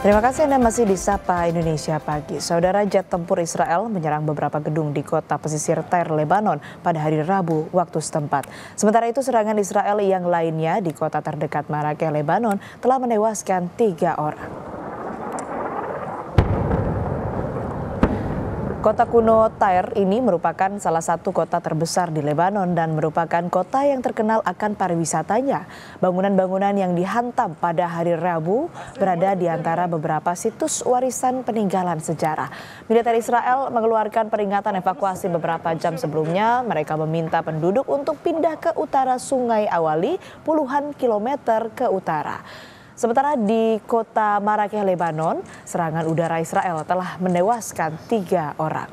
Terima kasih Anda masih di Sapa Indonesia Pagi. Saudara jet tempur Israel menyerang beberapa gedung di kota pesisir Ter Lebanon pada hari Rabu waktu setempat. Sementara itu serangan Israel yang lainnya di kota terdekat Marrakech Lebanon telah menewaskan tiga orang. Kota kuno Tair ini merupakan salah satu kota terbesar di Lebanon dan merupakan kota yang terkenal akan pariwisatanya. Bangunan-bangunan yang dihantam pada hari Rabu berada di antara beberapa situs warisan peninggalan sejarah. Militer Israel mengeluarkan peringatan evakuasi beberapa jam sebelumnya. Mereka meminta penduduk untuk pindah ke utara Sungai Awali puluhan kilometer ke utara. Sementara di kota Marrakech, Lebanon, serangan udara Israel telah menewaskan tiga orang.